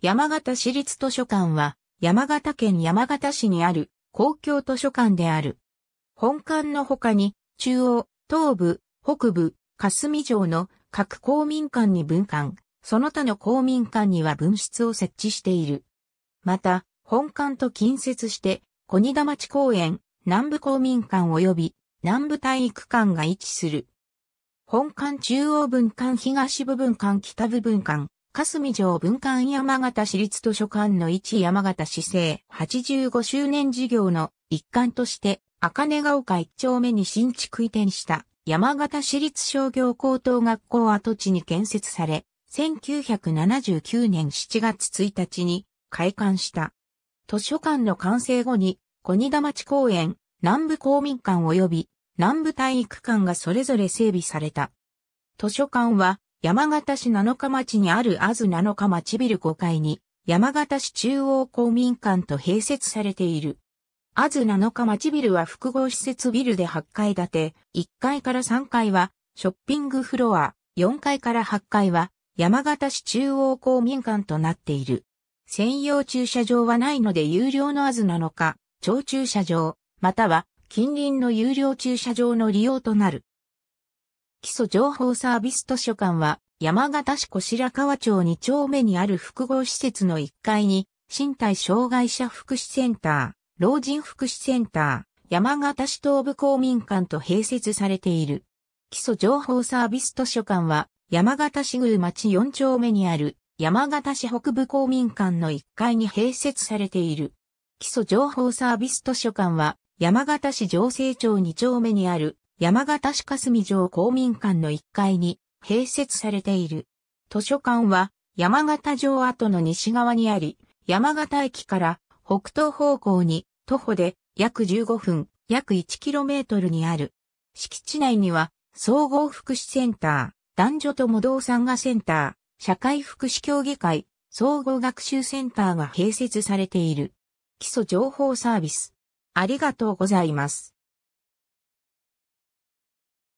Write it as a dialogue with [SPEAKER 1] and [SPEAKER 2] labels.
[SPEAKER 1] 山形市立図書館は、山形県山形市にある公共図書館である。本館の他に、中央、東部、北部、霞城の各公民館に分館、その他の公民館には分室を設置している。また、本館と近接して、小仁田町公園、南部公民館及び南部体育館が位置する。本館中央分館東部分館北部分館霞城文館山形市立図書館の一山形市政85周年事業の一環として、赤根ヶ丘一丁目に新築移転した山形市立商業高等学校跡地に建設され、1979年7月1日に開館した。図書館の完成後に、小仁田町公園、南部公民館及び南部体育館がそれぞれ整備された。図書館は山形市七日町にあるあず七日町ビル5階に、山形市中央公民館と併設されている。あず七日町ビルは複合施設ビルで8階建て、1階から3階は、ショッピングフロア、4階から8階は、山形市中央公民館となっている。専用駐車場はないので有料のあず七日、超駐車場、または近隣の有料駐車場の利用となる。基礎情報サービス図書館は、山形市小白川町2丁目にある複合施設の1階に、身体障害者福祉センター、老人福祉センター、山形市東部公民館と併設されている。基礎情報サービス図書館は、山形市宮町4丁目にある、山形市北部公民館の1階に併設されている。基礎情報サービス図書館は、山形市上成町2丁目にある山形市霞城公民館の1階に併設されている。図書館は山形城跡の西側にあり、山形駅から北東方向に徒歩で約15分、約 1km にある。敷地内には総合福祉センター、男女とも同参画センター、社会福祉協議会、総合学習センターが併設されている。基礎情報サービス。ありがとうございます。